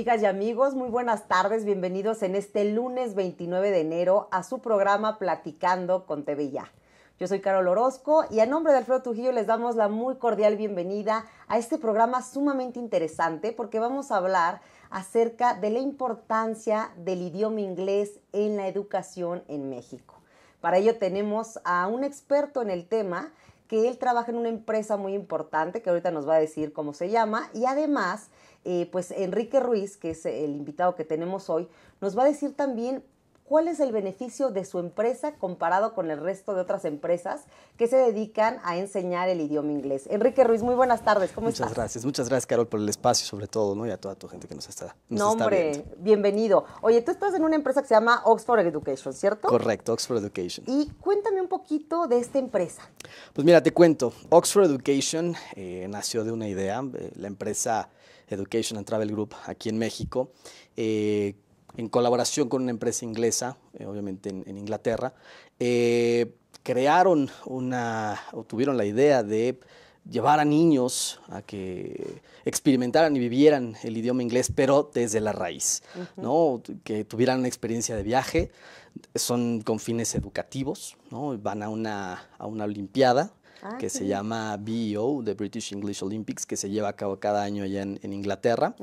amigas y amigos, muy buenas tardes, bienvenidos en este lunes 29 de enero a su programa Platicando con TV Yo soy Carol Orozco y a nombre de Alfredo Tujillo les damos la muy cordial bienvenida a este programa sumamente interesante porque vamos a hablar acerca de la importancia del idioma inglés en la educación en México. Para ello tenemos a un experto en el tema que él trabaja en una empresa muy importante que ahorita nos va a decir cómo se llama y además eh, pues Enrique Ruiz, que es el invitado que tenemos hoy, nos va a decir también cuál es el beneficio de su empresa comparado con el resto de otras empresas que se dedican a enseñar el idioma inglés. Enrique Ruiz, muy buenas tardes, ¿cómo muchas Muchas gracias, muchas gracias Carol por el espacio sobre todo, ¿no? Y a toda tu gente que nos está nos No, bienvenido. Oye, tú estás en una empresa que se llama Oxford Education, ¿cierto? Correcto, Oxford Education. Y cuéntame un poquito de esta empresa. Pues mira, te cuento, Oxford Education eh, nació de una idea, eh, la empresa Education and Travel Group aquí en México, eh, en colaboración con una empresa inglesa, eh, obviamente en, Inglaterra, eh, crearon una, o tuvieron la idea de llevar a niños a que experimentaran y vivieran el idioma inglés, pero desde la raíz, ¿no? Que tuvieran una experiencia de viaje, son con fines educativos, ¿no? Van a una olimpiada, Ah, que se llama BEO, The British English Olympics, que se lleva a cabo cada año allá en, Inglaterra.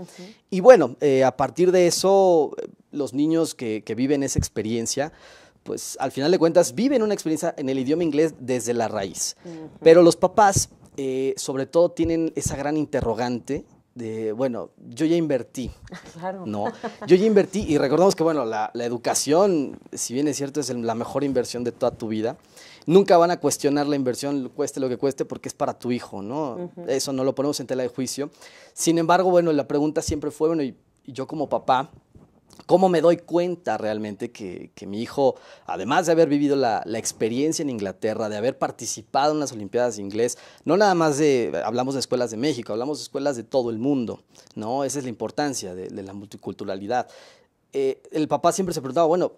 Y bueno, eh, a partir de eso, eh, los niños que, viven esa experiencia, pues al final de cuentas viven una experiencia en el idioma inglés desde la raíz. Pero los papás, eh, sobre todo, tienen esa gran interrogante de, bueno, yo ya invertí. Claro. No, yo ya invertí y recordamos que, bueno, la, educación, si bien es cierto, es la mejor inversión de toda tu vida nunca van a cuestionar la inversión, cueste lo que cueste, porque es para tu hijo, ¿no? Eso no lo ponemos en tela de juicio. Sin embargo, bueno, la pregunta siempre fue, bueno, y, yo como papá, ¿Cómo me doy cuenta realmente que, mi hijo, además de haber vivido la, experiencia en Inglaterra, de haber participado en las Olimpiadas de inglés, no nada más de, hablamos de escuelas de México, hablamos de escuelas de todo el mundo, ¿no? Esa es la importancia de, la multiculturalidad. Eh, el papá siempre se preguntaba, bueno,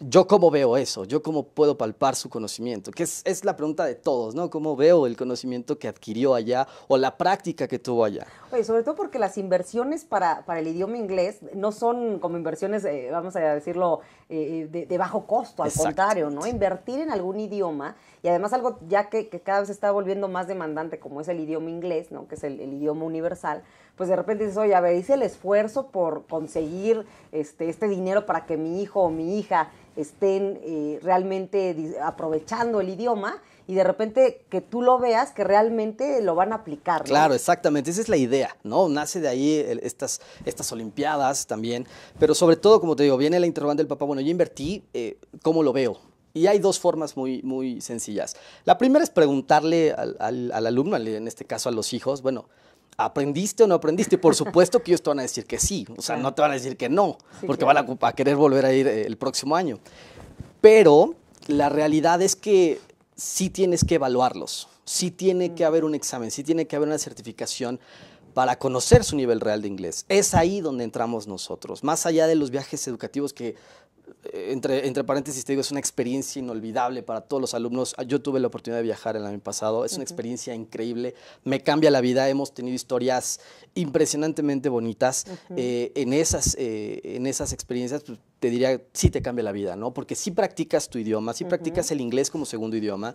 yo cómo veo eso, yo cómo puedo palpar su conocimiento, que es, la pregunta de todos, ¿no? ¿Cómo veo el conocimiento que adquirió allá o la práctica que tuvo allá? Oye, sobre todo porque las inversiones para, el idioma inglés no son como inversiones, eh, vamos a decirlo, eh, eh, de, bajo costo, al contrario, ¿no? Invertir en algún idioma y además algo ya que, cada vez está volviendo más demandante como es el idioma inglés, ¿no? Que es el, idioma universal, pues de repente dices, oye, a ver, hice el esfuerzo por conseguir este, este dinero para que mi hijo o mi hija estén eh, realmente aprovechando el idioma y de repente que tú lo veas que realmente lo van a aplicar. Claro, exactamente, esa es la idea, ¿no? Nace de ahí estas, estas Olimpiadas también, pero sobre todo, como te digo, viene la interrogante del papá, bueno, yo invertí, eh, ¿cómo lo veo? Y hay dos formas muy, muy sencillas. La primera es preguntarle al alumno, en este caso a los hijos, bueno, ¿aprendiste o no aprendiste? Por supuesto que ellos te van a decir que sí, o sea, no te van a decir que no, porque van a, querer volver a ir eh, el próximo año. Pero la realidad es que sí tienes que evaluarlos, sí tiene que mm. haber un examen, sí tiene que haber una certificación para conocer su nivel real de inglés. Es ahí donde entramos nosotros, más allá de los viajes educativos que entre, entre paréntesis te digo, es una experiencia inolvidable para todos los alumnos. Ah, yo tuve la oportunidad de viajar el año pasado, es una experiencia increíble, me cambia la vida, hemos tenido historias impresionantemente bonitas. Eh, en, esas, eh, en esas experiencias pues, te diría, sí te cambia la vida, ¿no? Porque sí practicas tu idioma, sí practicas el inglés como segundo idioma,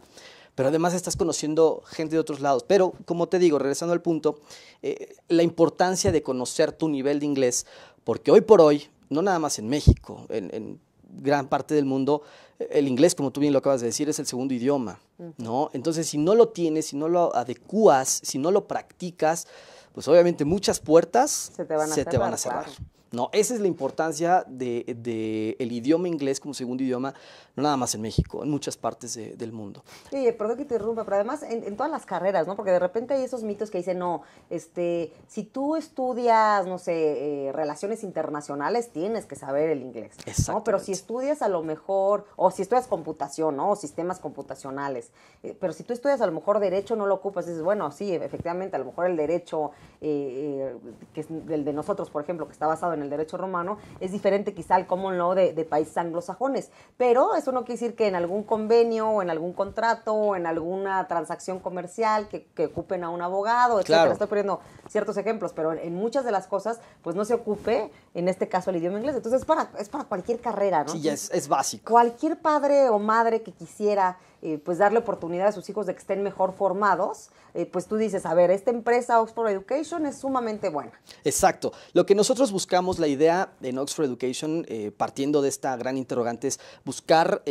pero además estás conociendo gente de otros lados. Pero, como te digo, regresando al punto, eh, la importancia de conocer tu nivel de inglés, porque hoy por hoy no nada más en México, en, gran parte del mundo, el inglés, como tú bien lo acabas de decir, es el segundo idioma, ¿no? Entonces, si no lo tienes, si no lo adecuas, si no lo practicas, pues obviamente muchas puertas se te van a cerrar. No, esa es la importancia del de, idioma inglés como segundo idioma nada más en México, en muchas partes del mundo. Sí, perdón que te interrumpa, pero además en, todas las carreras, ¿no? Porque de repente hay esos mitos que dicen, no, este, si tú estudias, no sé, eh, relaciones internacionales, tienes que saber el inglés, Exacto. Pero si estudias a lo mejor, o si estudias computación, ¿no? O sistemas computacionales, eh, pero si tú estudias a lo mejor derecho, no lo ocupas, dices, bueno, sí, efectivamente, a lo mejor el derecho, eh, que es el de nosotros, por ejemplo, que está basado en el derecho romano, es diferente quizá al común law de, de países anglosajones, pero es eso no quiere decir que en algún convenio o en algún contrato o en alguna transacción comercial que, ocupen a un abogado, etcétera. Estoy poniendo ciertos ejemplos, pero en, muchas de las cosas, pues no se ocupe, en este caso, el idioma inglés. Entonces, es para, es para cualquier carrera, ¿no? Sí, es, es básico. Cualquier padre o madre que quisiera eh, pues darle oportunidad a sus hijos de que estén mejor formados, eh, pues tú dices, a ver, esta empresa Oxford Education es sumamente buena. Exacto. Lo que nosotros buscamos, la idea en Oxford Education, eh, partiendo de esta gran interrogante, es buscar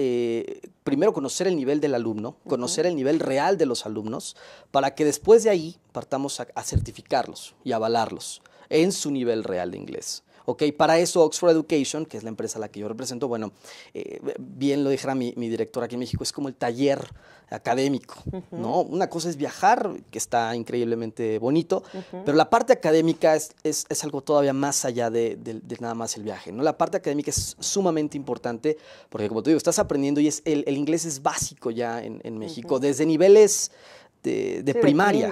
primero conocer el nivel del alumno, conocer el nivel real de los alumnos, para que después de ahí partamos a certificarlos y avalarlos en su nivel real de inglés. Ok, para eso Oxford Education, que es la empresa a la que yo represento, bueno, eh, bien lo dijera mi, mi director aquí en México, es como el taller académico, ¿no? Una cosa es viajar, que está increíblemente bonito, pero la parte académica es, algo todavía más allá de, nada más el viaje, ¿no? La parte académica es sumamente importante porque, como te digo, estás aprendiendo y es el, inglés es básico ya en, México, desde niveles de, primaria.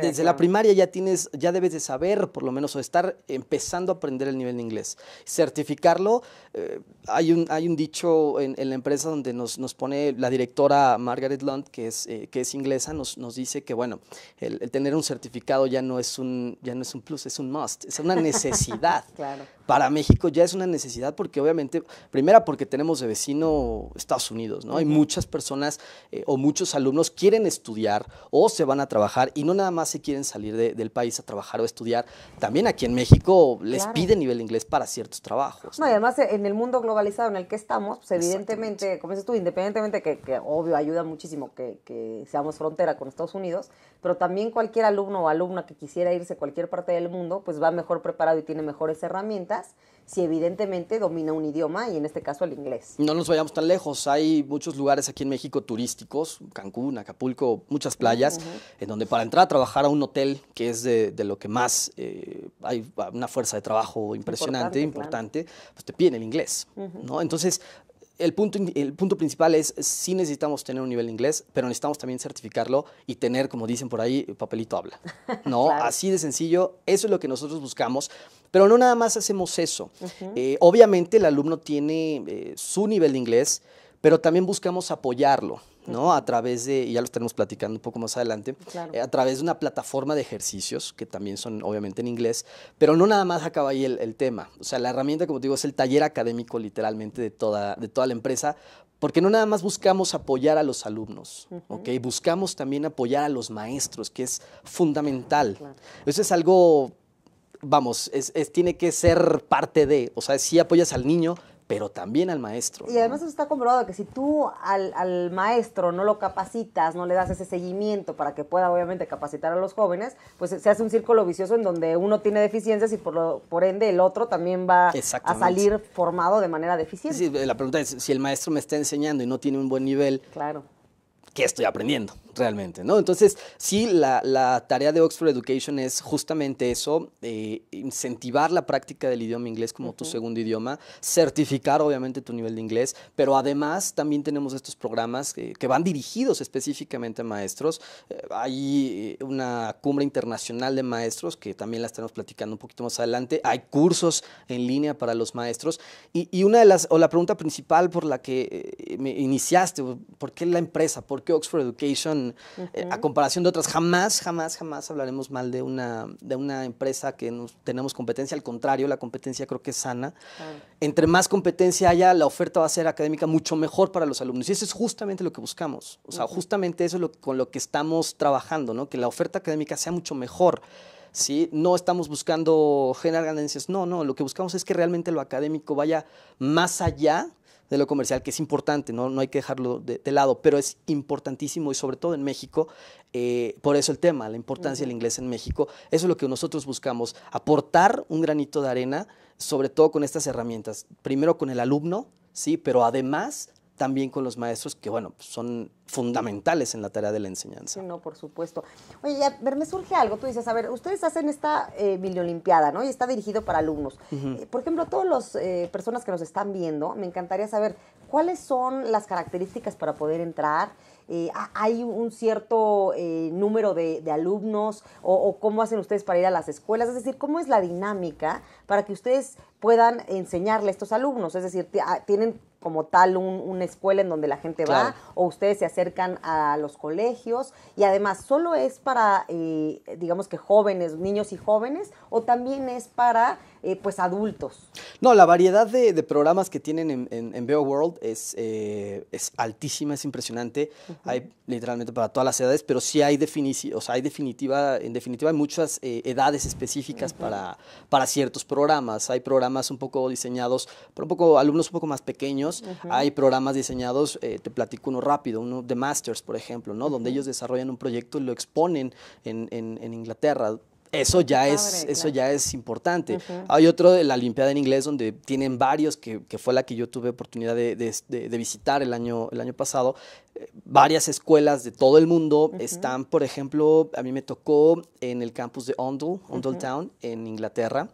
desde la primaria ya tienes, ya debes de saber, por lo menos, o estar empezando a aprender el nivel de inglés. Certificarlo, eh, hay, un, hay un dicho en, la empresa donde nos, nos, pone la directora Margaret Lund, que es, eh, que es inglesa, nos, nos dice que, bueno, el, tener un certificado ya no, es un, ya no es un plus, es un must, es una necesidad. claro. Para México ya es una necesidad porque, obviamente, primera porque tenemos de vecino Estados Unidos, ¿no? Hay muchas personas eh, o muchos alumnos quieren estudiar, o se van a trabajar y no nada más se quieren salir del país a trabajar o estudiar. También aquí en México les piden pide nivel inglés para ciertos trabajos. No, y además eh, en el mundo globalizado en el que estamos, pues evidentemente, como dices tú, independientemente que, obvio ayuda muchísimo que, que seamos frontera con Estados Unidos, pero también cualquier alumno o alumna que quisiera irse a cualquier parte del mundo, pues va mejor preparado y tiene mejores herramientas si evidentemente domina un idioma y en este caso el inglés. No nos vayamos tan lejos, hay muchos lugares aquí en México turísticos, Cancún, Acapulco, muchas playas, en donde para entrar a trabajar a un hotel, que es de, lo que más eh, hay una fuerza de trabajo impresionante, importante, pues te piden el inglés, ¿no? Entonces, el punto, el punto principal es, si necesitamos tener un nivel de inglés, pero necesitamos también certificarlo y tener, como dicen por ahí, papelito habla. ¿No? Así de sencillo, eso es lo que nosotros buscamos, pero no nada más hacemos eso. Eh, obviamente el alumno tiene eh, su nivel de inglés, pero también buscamos apoyarlo. ¿no? A través de, y ya lo estaremos platicando un poco más adelante, eh, a través de una plataforma de ejercicios, que también son obviamente en inglés, pero no nada más acaba ahí el, tema. O sea, la herramienta, como te digo, es el taller académico literalmente de toda, de toda la empresa, porque no nada más buscamos apoyar a los alumnos, Buscamos también apoyar a los maestros, que es fundamental. Eso es algo, vamos, tiene que ser parte de, o sea, si apoyas al niño, pero también al maestro. Y además eso está comprobado que si tú al, maestro no lo capacitas, no le das ese seguimiento para que pueda obviamente capacitar a los jóvenes, pues se hace un círculo vicioso en donde uno tiene deficiencias y por, lo, por ende el otro también va a salir formado de manera deficiente. Eh, la pregunta es, si el maestro me está enseñando y no tiene un buen nivel, claro. ¿qué estoy aprendiendo? realmente, ¿no? Entonces, sí, la, tarea de Oxford Education es justamente eso, eh, incentivar la práctica del idioma inglés como tu segundo idioma, certificar obviamente tu nivel de inglés, pero además también tenemos estos programas que, van dirigidos específicamente a maestros. Eh, hay eh, una cumbre internacional de maestros que también la estaremos platicando un poquito más adelante. Hay cursos en línea para los maestros. Y, y una de las, o la pregunta principal por la que me iniciaste, ¿por qué la empresa? ¿Por qué Oxford Education? Eh, a comparación de otras, jamás, jamás, jamás hablaremos mal de una, de una empresa que tenemos competencia, al contrario, la competencia creo que es sana. Entre más competencia haya, la oferta va a ser académica mucho mejor para los alumnos. Y eso es justamente lo que buscamos, o sea, justamente eso es lo, con lo que estamos trabajando, ¿no? que la oferta académica sea mucho mejor. ¿sí? No estamos buscando generar ganancias, no, no, lo que buscamos es que realmente lo académico vaya más allá de lo comercial, que es importante, no, no hay que dejarlo de, lado, pero es importantísimo y sobre todo en México, eh, por eso el tema, la importancia del inglés en México, eso es lo que nosotros buscamos, aportar un granito de arena, sobre todo con estas herramientas, primero con el alumno, sí, pero además también con los maestros que, bueno, pues, son fundamentales en la tarea de la enseñanza. Sí, no, por supuesto. Oye, a ver, me surge algo. Tú dices, a ver, ustedes hacen esta eh, ¿no? Y está dirigido para alumnos. Eh, por ejemplo, todas las eh, personas que nos están viendo, me encantaría saber cuáles son las características para poder entrar. Eh, ¿Hay un cierto número de, alumnos o, o cómo hacen ustedes para ir a las escuelas? Es decir, ¿cómo es la dinámica para que ustedes puedan enseñarle a estos alumnos? Es decir, ah, ¿tienen como tal un, una escuela en donde la gente va o ustedes se acercan a los colegios y además solo es para eh, digamos que jóvenes niños y jóvenes o también es para eh, pues adultos no la variedad de, programas que tienen en, en, World es, eh, es altísima es impresionante hay literalmente para todas las edades, pero sí hay, definición, o sea, hay definitiva, en definitiva hay muchas eh, edades específicas para, para ciertos programas. Hay programas un poco diseñados para un poco, alumnos un poco más pequeños, hay programas diseñados, eh, te platico uno rápido, uno de Masters, por ejemplo, ¿no? donde ellos desarrollan un proyecto y lo exponen en, en, en Inglaterra eso ya, es, eso ya es importante. Hay otro la Olimpiada en inglés donde tienen varios, que, fue la que yo tuve oportunidad de, visitar el año, el año pasado. Eh, varias escuelas de todo el mundo están, por ejemplo, a mí me tocó en el campus de Ondle, Ondle Town, en Inglaterra.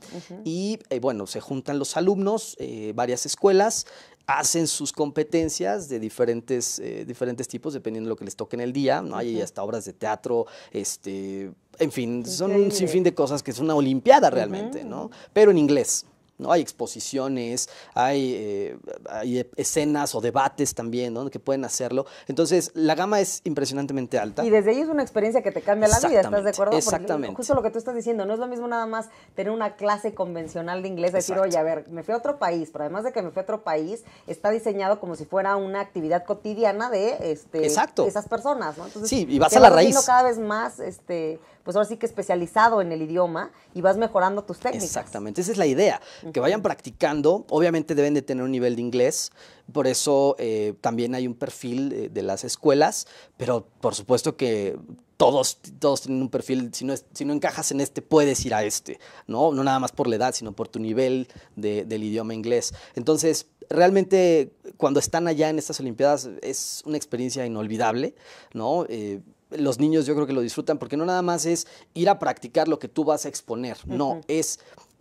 Y eh, bueno, se juntan los alumnos, eh, varias escuelas, hacen sus competencias de diferentes, eh, diferentes tipos, dependiendo de lo que les toque en el día, ¿no? Hay hasta obras de teatro, este, en fin, son un sinfín de cosas que es una olimpiada realmente, ¿no? Pero en inglés. ¿no? Hay exposiciones, eh, hay, escenas o debates también ¿no? que pueden hacerlo. Entonces, la gama es impresionantemente alta. Y desde ahí es una experiencia que te cambia la vida, ¿estás de acuerdo? Exactamente. justo lo que tú estás diciendo, no es lo mismo nada más tener una clase convencional de inglés, decir, oye, a ver, me fui a otro país, pero además de que me fui a otro país, está diseñado como si fuera una actividad cotidiana de este, Exacto. esas personas, Entonces, sí, y vas a la raíz. cada vez más, este, pues ahora sí que especializado en el idioma y vas mejorando tus técnicas. Exactamente, esa es la idea que vayan practicando. Obviamente deben de tener un nivel de inglés, por eso eh, también hay un perfil eh, de las escuelas, pero por supuesto que todos, todos tienen un perfil, si no, si no encajas en este, puedes ir a este, ¿no? No nada más por la edad, sino por tu nivel del idioma inglés. Entonces, realmente cuando están allá en estas Olimpiadas es una experiencia inolvidable, ¿no? Eh, los niños yo creo que lo disfrutan porque no nada más es ir a practicar lo que tú vas a exponer, no, es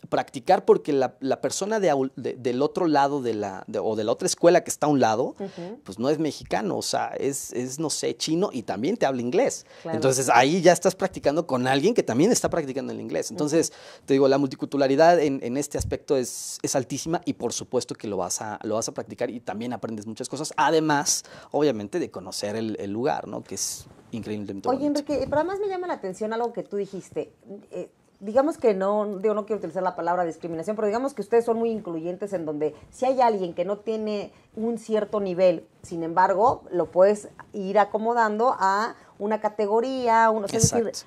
practicar porque la, persona de, del otro lado de la, o de la otra escuela que está a un lado, pues no es mexicano, o sea, es, es, no sé, chino y también te habla inglés. Entonces ahí ya estás practicando con alguien que también está practicando el inglés. Entonces, te digo, la multiculturalidad en, este aspecto es, es, altísima y por supuesto que lo vas, a, lo vas a practicar y también aprendes muchas cosas, además, obviamente, de conocer el, lugar, ¿no? Que es increíblemente Oye, Enrique, pero además me llama la atención algo que tú dijiste. Eh, digamos que no, digo, no quiero utilizar la palabra discriminación, pero digamos que ustedes son muy incluyentes en donde si hay alguien que no tiene un cierto nivel, sin embargo, lo puedes ir acomodando a una categoría, uno,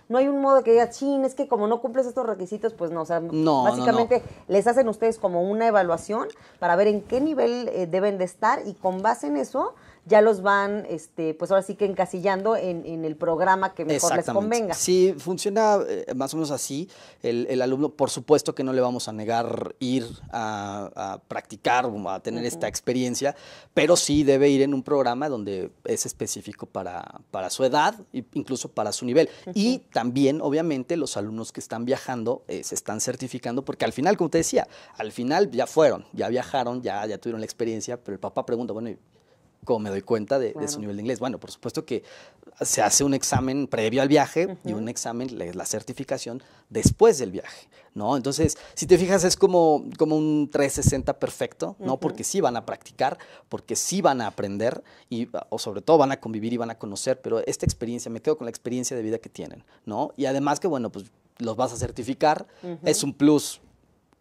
no hay un modo que diga, chin, es que como no cumples estos requisitos, pues no, o sea, básicamente les hacen ustedes como una evaluación para ver en qué nivel eh, deben de estar y con base en eso ya los van, este, pues ahora sí que encasillando en, el programa que mejor les convenga. Sí, funciona eh, más o menos así. El, alumno, por supuesto que no le vamos a negar ir a, a practicar, a tener esta experiencia, pero sí debe ir en un programa donde es específico para, para su edad, incluso para su nivel. Y también, obviamente, los alumnos que están viajando eh, se están certificando, porque al final, como te decía, al final ya fueron, ya viajaron, ya, ya tuvieron la experiencia, pero el papá pregunta, bueno, ¿y como me doy cuenta de, su nivel de inglés. Bueno, por supuesto que se hace un examen previo al viaje y un examen, la certificación, después del viaje, ¿no? Entonces, si te fijas, es como, como un 360 perfecto, ¿no? Porque sí van a practicar, porque sí van a aprender y, o sobre todo, van a convivir y van a conocer, pero esta experiencia, me quedo con la experiencia de vida que tienen, ¿no? Y además que, bueno, pues los vas a certificar, es un plus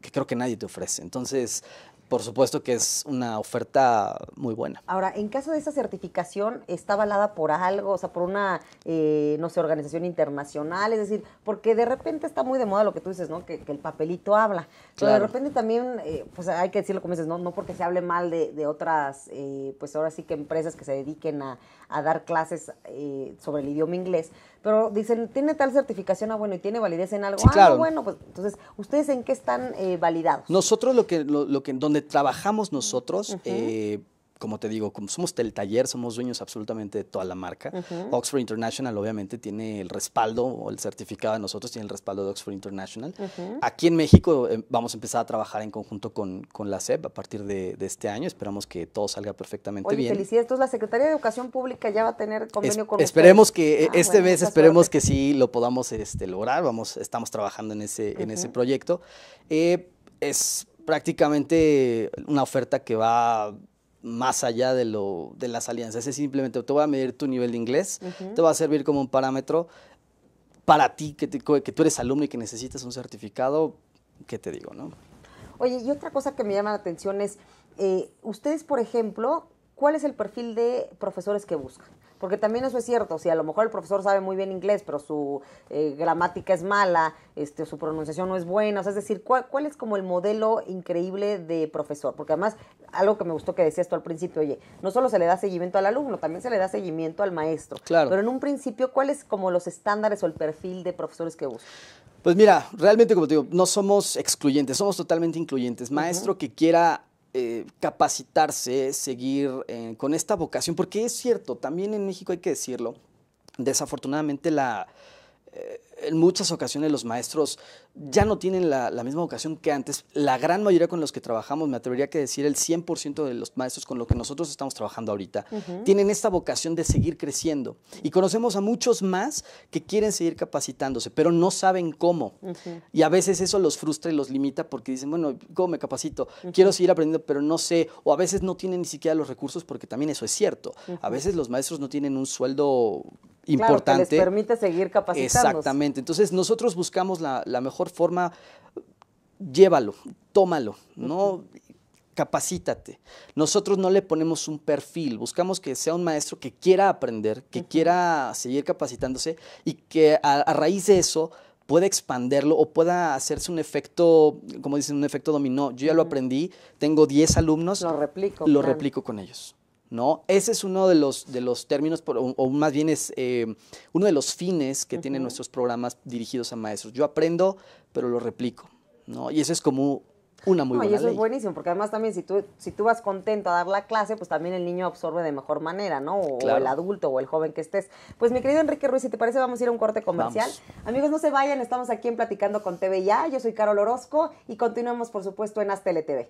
que creo que nadie te ofrece. Entonces, por supuesto que es una oferta muy buena. Ahora, en caso de esa certificación, ¿está avalada por algo? O sea, por una, eh, no sé, organización internacional, es decir, porque de repente está muy de moda lo que tú dices, ¿no? Que, el papelito habla. Pero de repente también, eh, pues hay que decirlo como dices, ¿no? No porque se hable mal de, otras, eh, pues ahora sí que empresas que se dediquen a, a dar clases eh, sobre el idioma inglés, pero dicen, tiene tal certificación, ah, bueno, y tiene validez en algo. ah, bueno, pues entonces, ¿ustedes en qué están eh, validados? Nosotros, lo que, lo, que, donde trabajamos nosotros, eh, como te digo, somos el taller, somos dueños absolutamente de toda la marca. Oxford International obviamente tiene el respaldo o el certificado de nosotros, tiene el respaldo de Oxford International. Aquí en México eh, vamos a empezar a trabajar en conjunto con, la SEP a partir de, este año. Esperamos que todo salga perfectamente Oye, bien. Felicidades. Entonces la Secretaría de Educación Pública ya va a tener convenio con Esperemos que e, ah, este mes, esperemos que sí lo podamos este, lograr. Vamos, estamos trabajando en ese, en ese proyecto. Eh, es prácticamente una oferta que va más allá de, lo, de las alianzas. Es simplemente, te voy a medir tu nivel de inglés, te va a servir como un parámetro para ti, que, que tú eres alumno y que necesitas un certificado, ¿qué te digo, no? Oye, y otra cosa que me llama la atención es, eh, ustedes, por ejemplo, ¿cuál es el perfil de profesores que buscan? Porque también eso es cierto, si a lo mejor el profesor sabe muy bien inglés, pero su eh, gramática es mala, este, su pronunciación no es buena, o sea, es decir, ¿cuál, es como el modelo increíble de profesor? Porque además, algo que me gustó que decías tú al principio, oye, no solo se le da seguimiento al alumno, también se le da seguimiento al maestro. Claro. Pero en un principio, ¿cuál es como los estándares o el perfil de profesores que buscas? Pues mira, realmente como te digo, no somos excluyentes, somos totalmente incluyentes. Maestro que quiera eh, capacitarse, seguir eh, con esta vocación, porque es cierto, también en México hay que decirlo, desafortunadamente la, eh, en muchas ocasiones los maestros ya no tienen la, misma vocación que antes. La gran mayoría con los que trabajamos, me atrevería a decir el 100% de los maestros con los que nosotros estamos trabajando ahorita, tienen esta vocación de seguir creciendo. Y conocemos a muchos más que quieren seguir capacitándose, pero no saben cómo. Y a veces eso los frustra y los limita porque dicen, bueno, ¿cómo me capacito? Quiero seguir aprendiendo, pero no sé. O a veces no tienen ni siquiera los recursos porque también eso es cierto. A veces los maestros no tienen un sueldo importante. que les permite seguir capacitándose. Exactamente. Entonces, nosotros buscamos la, mejor forma, llévalo, tómalo, ¿no? Capacítate. Nosotros no le ponemos un perfil, buscamos que sea un maestro que quiera aprender, que quiera seguir capacitándose y que a, raíz de eso pueda expanderlo o pueda hacerse un efecto, como dicen, un efecto dominó. Yo ya lo aprendí, tengo 10 alumnos. Lo replico. Lo replico con ellos. ¿no? Ese es uno de los, de los términos, o, más bien es eh, uno de los fines que tienen nuestros programas dirigidos a maestros. Yo aprendo, pero lo replico, ¿no? Y eso es como una muy no, y eso es buenísimo, porque además también si tú, si tú vas contento a dar la clase, pues también el niño absorbe de mejor manera, ¿no? O, el adulto o el joven que estés. Pues mi querido Enrique Ruiz, si te parece, vamos a ir a un corte comercial. Amigos, no se vayan, estamos aquí en Platicando con TV Ya. Yo soy Carol Orozco y continuamos, por supuesto, en tele TV.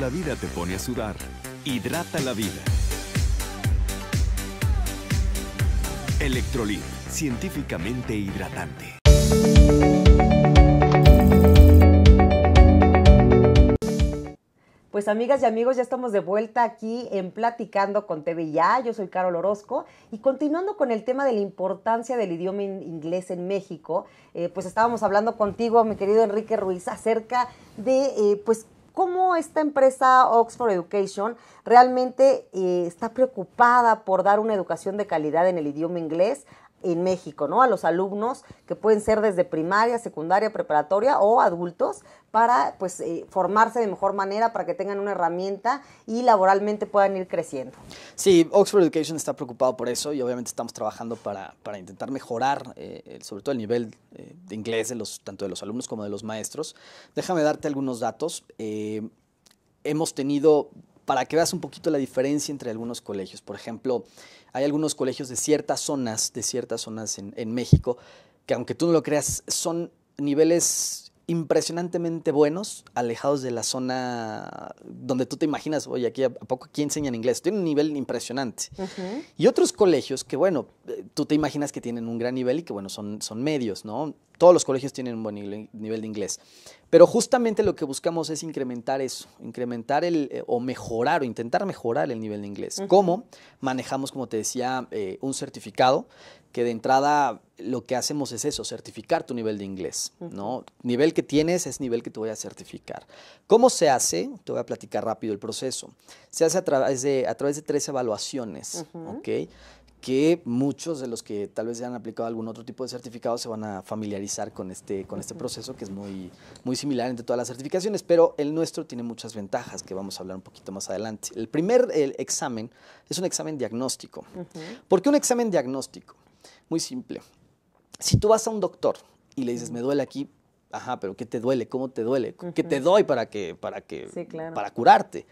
la vida te pone a sudar, hidrata la vida. Electrolit, científicamente hidratante. Pues amigas y amigos, ya estamos de vuelta aquí en Platicando con TV Ya. Yo soy Carol Orozco y continuando con el tema de la importancia del idioma inglés en México, eh, pues estábamos hablando contigo, mi querido Enrique Ruiz, acerca de eh, pues cómo esta empresa Oxford Education realmente eh, está preocupada por dar una educación de calidad en el idioma inglés en México, ¿no? A los alumnos que pueden ser desde primaria, secundaria, preparatoria o adultos para pues eh, formarse de mejor manera, para que tengan una herramienta y laboralmente puedan ir creciendo. Sí, Oxford Education está preocupado por eso y obviamente estamos trabajando para, intentar mejorar eh, sobre todo el nivel eh, de inglés de los, tanto de los alumnos como de los maestros. Déjame darte algunos datos. hemos tenido para que veas un poquito la diferencia entre algunos colegios. Por ejemplo, hay algunos colegios de ciertas zonas, de ciertas zonas en, México, que aunque tú no lo creas, son niveles impresionantemente buenos, alejados de la zona donde tú te imaginas, oye, aquí a poco aquí enseñan inglés. Tienen un nivel impresionante. Y otros colegios que, bueno, eh, tú te imaginas que tienen un gran nivel y que, bueno, son, son medios, ¿no? todos los colegios tienen un buen nivel de inglés. Pero justamente lo que buscamos es incrementar eso, incrementar el, eh, o mejorar o intentar mejorar el nivel de inglés. ¿Cómo? Manejamos, como te decía, eh, un certificado que de entrada lo que hacemos es eso, certificar tu nivel de inglés, ¿no? Nivel que tienes es nivel que te voy a certificar. ¿Cómo se hace? Te voy a platicar rápido el proceso. Se hace a través de, tres evaluaciones, ¿ok? que muchos de los que tal vez ya han aplicado algún otro tipo de certificado se van a familiarizar con este, con este proceso que es muy, muy similar entre todas las certificaciones, pero el nuestro tiene muchas ventajas que vamos a hablar un poquito más adelante. El primer el examen es un examen diagnóstico. ¿Por qué un examen diagnóstico? Muy simple. Si tú vas a un doctor y le dices, me duele aquí, ajá, pero ¿qué te duele? ¿Cómo te duele? ¿Qué te doy para que, para que, para curarte?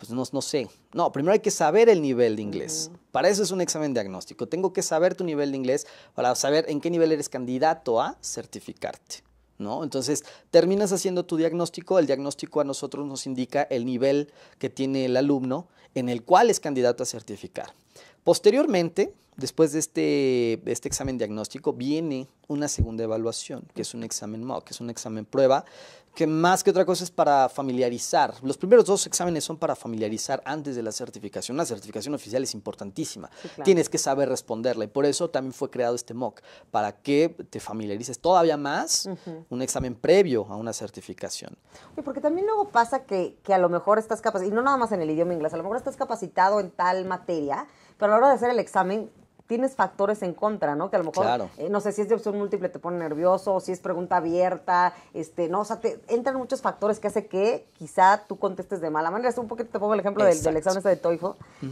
pues no, no sé. No, primero hay que saber el nivel de inglés. Para eso es un examen diagnóstico. Tengo que saber tu nivel de inglés para saber en qué nivel eres candidato a certificarte. ¿No? Entonces, terminas haciendo tu diagnóstico, el diagnóstico a nosotros nos indica el nivel que tiene el alumno en el cual es candidato a certificar. Posteriormente, después este, de este, examen diagnóstico, viene una segunda evaluación, que es un examen mock, que es un examen prueba, que más que otra cosa es para familiarizar. Los primeros dos exámenes son para familiarizar antes de la certificación. La certificación oficial es importantísima. Tienes que saber responderla y por eso también fue creado este MOOC, para que te familiarices todavía más un examen previo a una certificación. porque también luego pasa que, que a lo mejor estás capacitado, y no nada más en el idioma inglés, a lo mejor estás capacitado en tal materia pero a la hora de hacer el examen tienes factores en contra, ¿no? Que a lo mejor, eh, no sé, si es de opción múltiple te pone nervioso, si es pregunta abierta, este, no, o sea, te entran muchos factores que hace que quizá tú contestes de mala manera. Es un poquito, te pongo el ejemplo del, examen este de TOEFL.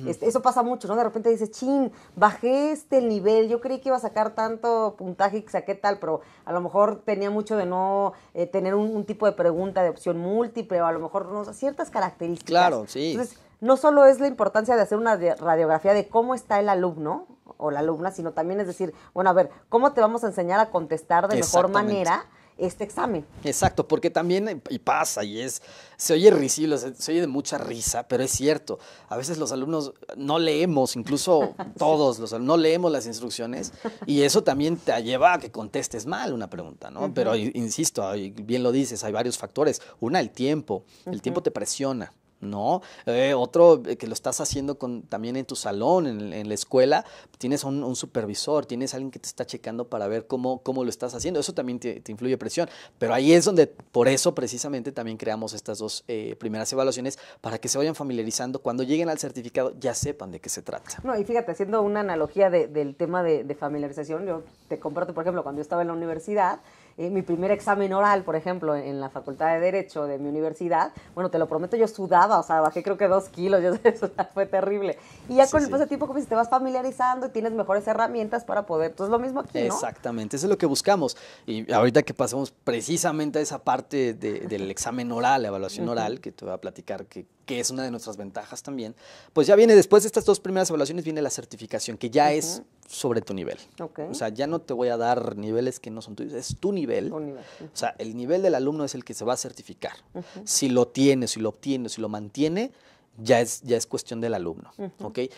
Este, eso pasa mucho, ¿no? De repente dices, chin, bajé este nivel, yo creí que iba a sacar tanto puntaje y saqué tal, pero a lo mejor tenía mucho de no eh, tener un, tipo de pregunta de opción múltiple, o a lo mejor no, ciertas características. Claro, sí. Entonces, no solo es la importancia de hacer una radiografía de cómo está el alumno o la alumna, sino también es decir, bueno, a ver, ¿cómo te vamos a enseñar a contestar de mejor manera? este examen. Exacto, porque también, eh, y pasa, y es, se oye risible, se, oye de mucha risa, pero es cierto, a veces los alumnos no leemos, incluso todos los alumnos, no leemos las instrucciones, y eso también te lleva a que contestes mal una pregunta, ¿no? Pero insisto, bien lo dices, hay varios factores. Una, el tiempo, el tiempo te presiona. ¿no? Eh, otro eh, que lo estás haciendo también en tu salón, en, la escuela, tienes un, supervisor, tienes alguien que te está checando para ver cómo, lo estás haciendo, eso también te, influye presión, pero ahí es donde, por eso precisamente también creamos estas dos eh, primeras evaluaciones para que se vayan familiarizando, cuando lleguen al certificado ya sepan de qué se trata. No, y fíjate, haciendo una analogía del tema de familiarización, yo te comparto, por ejemplo, cuando yo estaba en la universidad, eh, mi primer examen oral, por ejemplo, en, la Facultad de Derecho de mi universidad, bueno, te lo prometo, yo sudaba, o sea, bajé creo que dos kilos, eso fue terrible. Y ya con el paso de tiempo, como si te vas familiarizando y tienes mejores herramientas para poder, entonces pues, lo mismo aquí, ¿no? Exactamente, eso es lo que buscamos. Y ahorita que pasamos precisamente a esa parte del examen oral, la evaluación oral, que te voy a platicar que que es una de nuestras ventajas también, pues ya viene después de estas dos primeras evaluaciones, viene la certificación, que ya es sobre tu nivel. O sea, ya no te voy a dar niveles que no son tuyos, es tu nivel. O sea, el nivel del alumno es el que se va a certificar. Si lo tiene, si lo obtiene, si lo mantiene, ya es, ya es cuestión del alumno. ¿okay?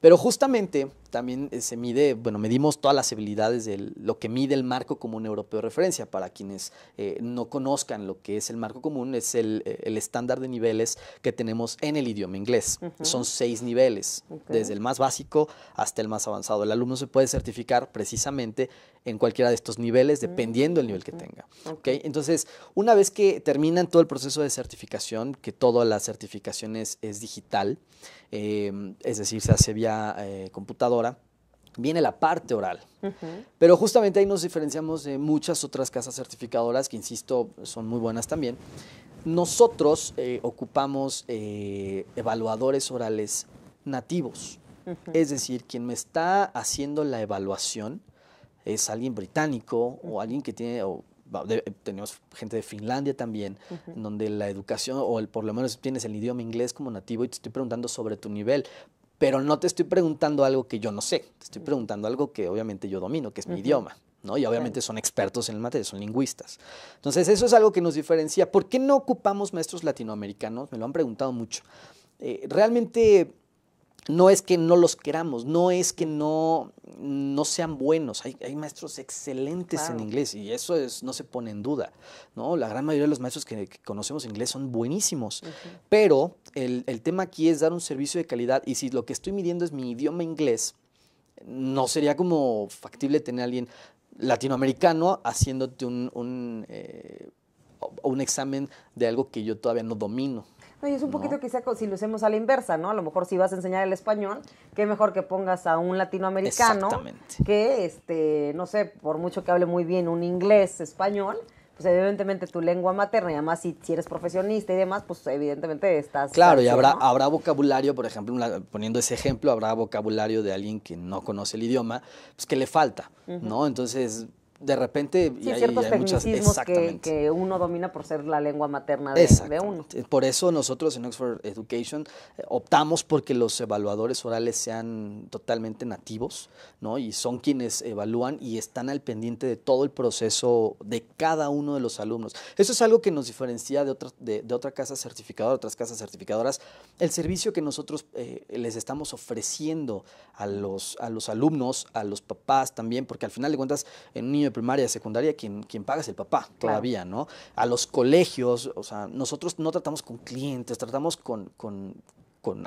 Pero justamente también eh, se mide, bueno, medimos todas las habilidades de lo que mide el marco común europeo de referencia. Para quienes eh, no conozcan lo que es el marco común, es el, eh, estándar de niveles que tenemos en el idioma inglés. Son seis niveles, desde el más básico hasta el más avanzado. El alumno se puede certificar precisamente en cualquiera de estos niveles, dependiendo el nivel que tenga. Okay. Entonces, una vez que terminan todo el proceso de certificación, que toda la certificación es digital, Em, es decir, se hace vía eh, computadora, viene la parte oral. Pero justamente ahí nos diferenciamos de muchas otras casas certificadoras que, insisto, son muy buenas también. Nosotros eh, ocupamos eh, evaluadores orales nativos. Es decir, quien me está haciendo la evaluación es alguien británico o alguien que tiene tenemos gente de Finlandia también, en donde la educación, o por lo menos tienes el idioma inglés como nativo y te estoy preguntando sobre tu nivel, pero no te estoy preguntando algo que yo no sé, te estoy preguntando algo que obviamente yo domino, que es mi idioma. ¿no? Y obviamente son expertos en el materia, son lingüistas. Entonces, eso es algo que nos diferencia. ¿Por qué no ocupamos maestros latinoamericanos? Me lo han preguntado mucho. Eh, realmente no es que no los queramos, no es que no, no sean buenos. Hay, maestros excelentes en inglés y eso es, no se pone en duda. ¿no? La gran mayoría de los maestros que, conocemos en inglés son buenísimos. Pero el, tema aquí es dar un servicio de calidad y si lo que estoy midiendo es mi idioma inglés, no sería como factible tener a alguien latinoamericano haciéndote un, un, eh, un examen de algo que yo todavía no domino. No, es un poquito no. quizá si lo hacemos a la inversa, ¿no? A lo mejor si vas a enseñar el español, qué mejor que pongas a un latinoamericano que, este, no sé, por mucho que hable muy bien un inglés español, pues evidentemente tu lengua materna, y además si, eres profesionista y demás, pues evidentemente estás... Claro, y habrá, habrá vocabulario, por ejemplo, poniendo ese ejemplo, habrá vocabulario de alguien que no conoce el idioma, pues que le falta, ¿no? Entonces, de repente y hay, ciertos muchas que, que, uno domina por ser la lengua materna de, uno. Eh, por eso nosotros en Oxford Education eh, optamos porque los evaluadores orales sean totalmente nativos, ¿no? Y son quienes evalúan y están al pendiente de todo el proceso de cada uno de los alumnos. Eso es algo que nos diferencia de otra, de, otra casa certificadora, otras casas certificadoras. El servicio que nosotros eh, les estamos ofreciendo a los, a los alumnos, a los papás también, porque al final de cuentas, un niño primaria, secundaria, quien, paga es el papá todavía, ¿no? A los colegios, o sea, nosotros no tratamos con clientes, tratamos con, con,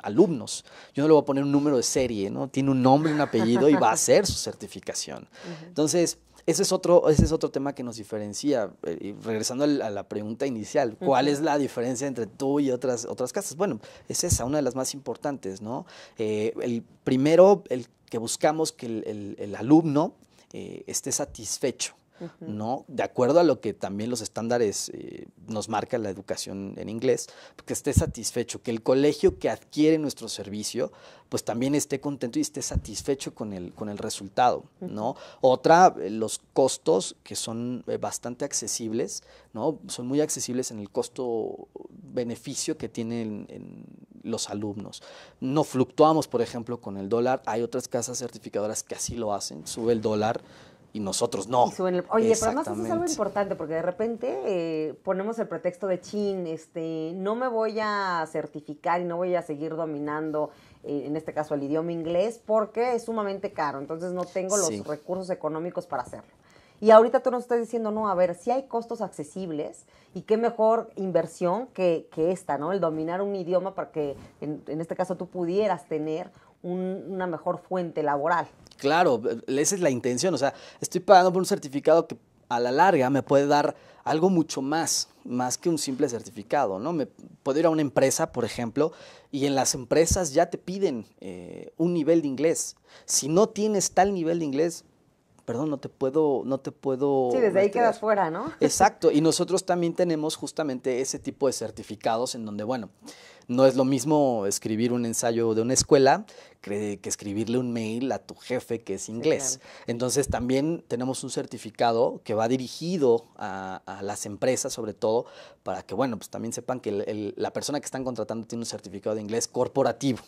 alumnos. Yo no le voy a poner un número de serie, ¿no? Tiene un nombre, un apellido y va a hacer su certificación. Entonces, ese es otro, ese es otro tema que nos diferencia. Eh, regresando a la pregunta inicial, ¿cuál es la diferencia entre tú y otras, otras casas? Bueno, es esa, una de las más importantes, ¿no? Eh, el primero, el que buscamos que el alumno eh, esté satisfecho. ¿no? De acuerdo a lo que también los estándares eh, nos marca la educación en inglés, que esté satisfecho, que el colegio que adquiere nuestro servicio, pues también esté contento y esté satisfecho con el, con el resultado, ¿no? Otra, eh, los costos que son bastante accesibles, ¿no? Son muy accesibles en el costo-beneficio que tienen en, los alumnos. No fluctuamos, por ejemplo, con el dólar. Hay otras casas certificadoras que así lo hacen. Sube el dólar y nosotros no. oye, pero además eso es algo importante, porque de repente eh, ponemos el pretexto de chin, este, no me voy a certificar y no voy a seguir dominando, eh, en este caso el idioma inglés, porque es sumamente caro, entonces no tengo los recursos económicos para hacerlo. Y ahorita tú nos estás diciendo, no, a ver, si hay costos accesibles y qué mejor inversión que, esta, ¿no? El dominar un idioma para que, en, este caso, tú pudieras tener una mejor fuente laboral. Claro, eh, esa es la intención. O sea, estoy pagando por un certificado que a la larga me puede dar algo mucho más, más que un simple certificado, ¿no? Me, puedo ir a una empresa, por ejemplo, y en las empresas ya te piden eh, un nivel de inglés. Si no tienes tal nivel de inglés, perdón, no te puedo, no te puedo. Sí, desde ahí quedas fuera, ¿no? Exacto. Y nosotros también tenemos justamente ese tipo de certificados en donde, bueno, no es lo mismo escribir un ensayo de una escuela que, escribirle un mail a tu jefe que es inglés. Entonces también tenemos un certificado que va dirigido a, las empresas sobre todo para que, bueno, pues también sepan que la persona que están contratando tiene un certificado de inglés corporativo,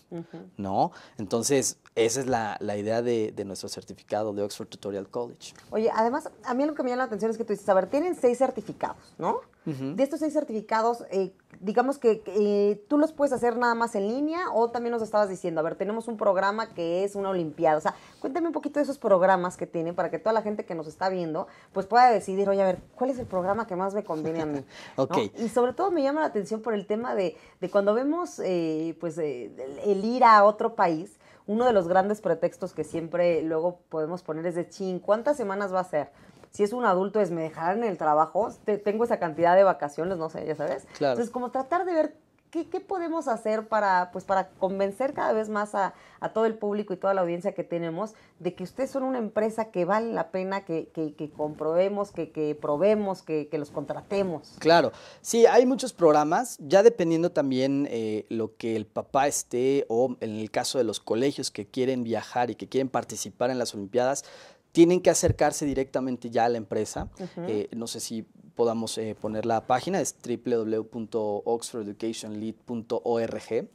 ¿no? Entonces esa es la, idea de, de, nuestro certificado de Oxford Tutorial College. Oye, además, a mí lo que me llama la atención es que tú dices, a ver, tienen seis certificados, ¿no? De estos seis certificados, eh, digamos que eh, tú los puedes hacer nada más en línea o también nos estabas diciendo, a ver, tenemos un programa que es una Olimpiada. O sea, cuéntame un poquito de esos programas que tienen para que toda la gente que nos está viendo pues pueda decidir, oye, a ver, ¿cuál es el programa que más me conviene a mí? okay. Y sobre todo me llama la atención por el tema de, cuando vemos eh, pues el, ir a otro país, uno de los grandes pretextos que siempre luego podemos poner es de, ching, ¿cuántas semanas va a ser? si es un adulto es me dejarán en el trabajo, tengo esa cantidad de vacaciones, no sé, ya sabes. Entonces, como tratar de ver qué, podemos hacer para, pues, para convencer cada vez más a, todo el público y toda la audiencia que tenemos de que ustedes son una empresa que vale la pena que, comprobemos, que, probemos, que, los contratemos. Claro, sí, hay muchos programas, ya dependiendo también eh, lo que el papá esté o en el caso de los colegios que quieren viajar y que quieren participar en las Olimpiadas, tienen que acercarse directamente ya a la empresa. Eh, no sé si podamos eh, poner la página, es www.oxfordeducationlead.org.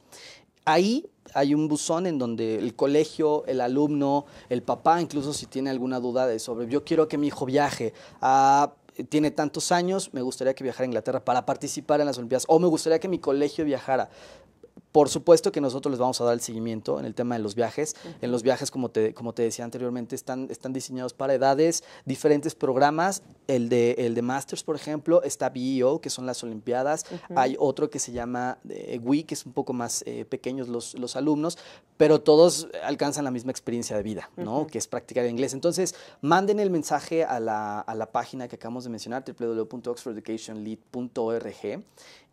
Ahí hay un buzón en donde el colegio, el alumno, el papá, incluso si tiene alguna duda de sobre, yo quiero que mi hijo viaje tiene tantos años, me gustaría que viajara a Inglaterra para participar en las Olimpiadas, o me gustaría que mi colegio viajara. Por supuesto que nosotros les vamos a dar el seguimiento en el tema de los viajes. En los viajes, como te, como te decía anteriormente, están, están diseñados para edades, diferentes programas. El de, el de Masters, por ejemplo, está BEO, que son las Olimpiadas. Hay otro que se llama eh, que es un poco más eh, pequeños los, alumnos, pero todos alcanzan la misma experiencia de vida, Que es practicar inglés. Entonces, manden el mensaje a la, a la página que acabamos de mencionar, www.oxfordeducationlead.org.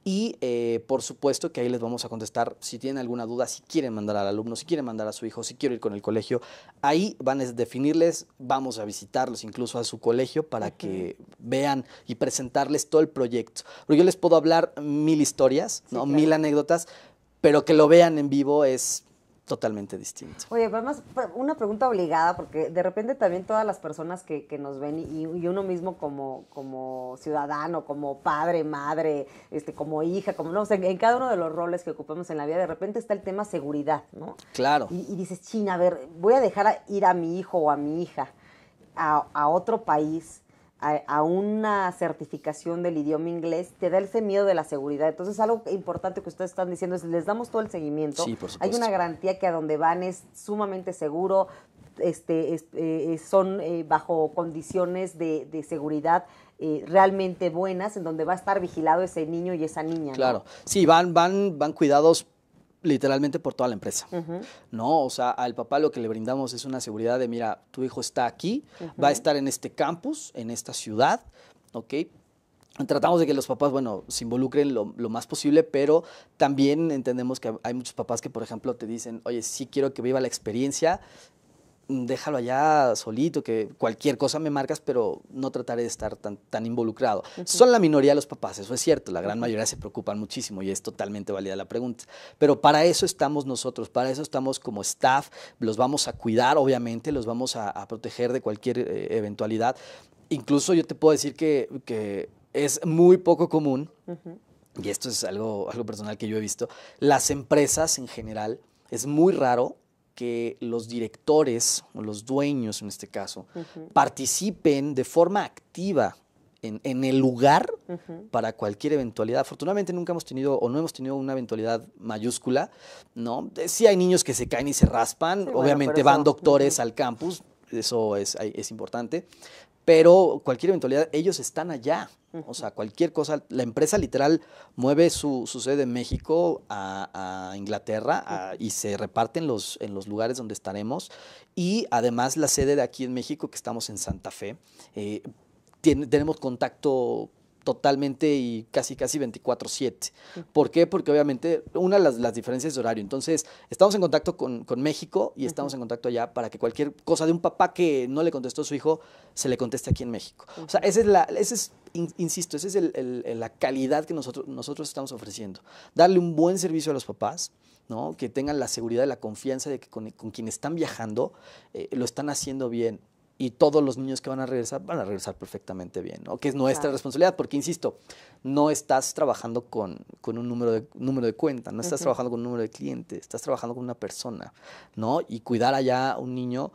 Y eh, por supuesto que ahí les vamos a contestar si tienen alguna duda, si quieren mandar al alumno, si quieren mandar a su hijo, si quieren ir con el colegio. Ahí van a definirles, vamos a visitarlos incluso a su colegio para que vean y presentarles todo el proyecto. Porque yo les puedo hablar mil historias, ¿no? mil anécdotas, pero que lo vean en vivo es totalmente distinto. Oye, además, pues pues, una pregunta obligada, porque de repente también todas las personas que, que nos ven y, uno mismo como, como ciudadano, como padre, madre, este, como hija, como no, o sea, en, cada uno de los roles que ocupamos en la vida, de repente está el tema seguridad, ¿no? Claro. Y, dices, China, a ver, voy a dejar ir a mi hijo o a mi hija a, a otro país a, una certificación del idioma inglés, te da ese miedo de la seguridad. Entonces, algo importante que ustedes están diciendo es, les damos todo el seguimiento. Hay una garantía que a donde van es sumamente seguro, este, eh, son eh, bajo condiciones de, seguridad eh, realmente buenas, en donde va a estar vigilado ese niño y esa niña. Claro, sí, van, van, van cuidados literalmente por toda la empresa, ¿no? O sea, al papá lo que le brindamos es una seguridad de, mira, tu hijo está aquí, va a estar en este campus, en esta ciudad, ¿ok? Tratamos de que los papás, bueno, se involucren lo, lo, más posible, pero también entendemos que hay muchos papás que, por ejemplo, te dicen, oye, sí quiero que viva la experiencia déjalo allá solito, que cualquier cosa me marcas, pero no trataré de estar tan, involucrado. Son la minoría de los papás, eso es cierto, la gran mayoría se preocupan muchísimo y es totalmente válida la pregunta. Pero para eso estamos nosotros, para eso estamos como staff, los vamos a cuidar, obviamente, los vamos a, proteger de cualquier eh, eventualidad. Incluso yo te puedo decir que, es muy poco común, y esto es algo, algo personal que yo he visto, las empresas en general, es muy raro que los directores o los dueños en este caso participen de forma activa en, el lugar para cualquier eventualidad. Afortunadamente nunca hemos tenido o no hemos tenido una eventualidad mayúscula, ¿no? Sí hay niños que se caen y se raspan, obviamente van doctores al campus, eso es, es importante, pero cualquier eventualidad, ellos están allá. O sea, cualquier cosa, la empresa literal mueve su, sede en México a, Inglaterra y se reparten los, en los lugares donde estaremos. Y además la sede de aquí en México, que estamos en Santa Fe, eh, tenemos contacto totalmente y casi casi 24/7. ¿Por qué? Porque obviamente una de las, diferencias de horario. Entonces, estamos en contacto con, con México y estamos en contacto allá para que cualquier cosa de un papá que no le contestó a su hijo, se le conteste aquí en México. O sea, esa es insisto, esa es la calidad que nosotros, nosotros estamos ofreciendo. Darle un buen servicio a los papás. ¿no? que tengan la seguridad y la confianza de que con, quien están viajando eh, lo están haciendo bien y todos los niños que van a regresar van a regresar perfectamente bien, ¿no? que es nuestra responsabilidad, porque insisto, no estás trabajando con, un número de, número de cuenta, no estás trabajando con un número de clientes, estás trabajando con una persona, ¿no? Y cuidar allá a un niño